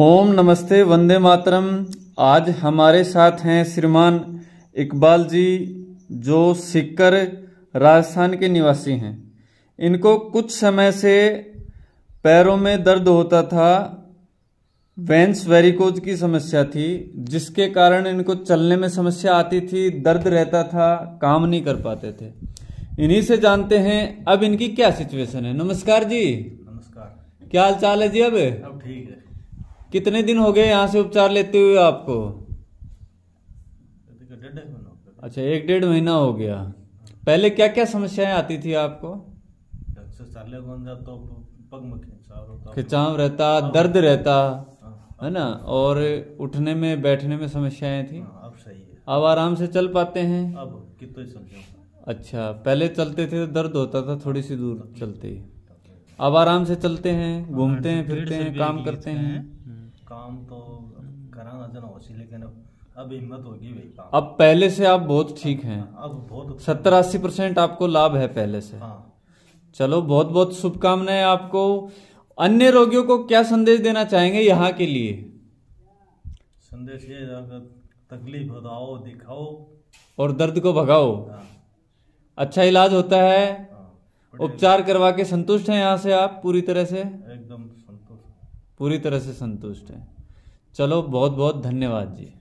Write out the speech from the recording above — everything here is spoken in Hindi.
ओम नमस्ते वंदे मातरम आज हमारे साथ हैं श्रीमान इकबाल जी जो सिक्कर राजस्थान के निवासी हैं इनको कुछ समय से पैरों में दर्द होता था वेंस वेरिकोज की समस्या थी जिसके कारण इनको चलने में समस्या आती थी दर्द रहता था काम नहीं कर पाते थे इन्हीं से जानते हैं अब इनकी क्या सिचुएशन है नमस्कार जी नमस्कार क्या हाल चाल है जी अब कितने दिन हो गए यहाँ से उपचार लेते हुए आपको तो अच्छा एक डेढ़ महीना हो गया पहले क्या क्या समस्याएं आती थी आपको तो खिंचाव रहता हाँ। दर्द रहता हाँ। है ना और उठने में बैठने में समस्याएं थी हाँ, अब सही है अब आराम से चल पाते हैं अब कितने समझो अच्छा पहले चलते थे तो दर्द होता था थोड़ी सी दूर चलते ही अब आराम से चलते हैं घूमते हैं फिरते हैं काम करते हैं हम्म। काम तो कराना जना होसी लेकिन अब हिम्मत होगी भाई काम अब पहले से आप बहुत ठीक हैं अब बहुत सत्तर अस्सी परसेंट आपको लाभ है पहले से हाँ चलो बहुत बहुत शुभकामनाएं आपको अन्य रोगियों को क्या संदेश देना चाहेंगे यहाँ के लिए संदेश ये तकलीफ बताओ तो दिखाओ और दर्द को भगाओ हाँ। अच्छा इलाज होता है हाँ। उपचार करवा के संतुष्ट हैं यहाँ से आप पूरी तरह से एकदम संतुष्ट पूरी तरह से संतुष्ट हैं चलो बहुत बहुत धन्यवाद जी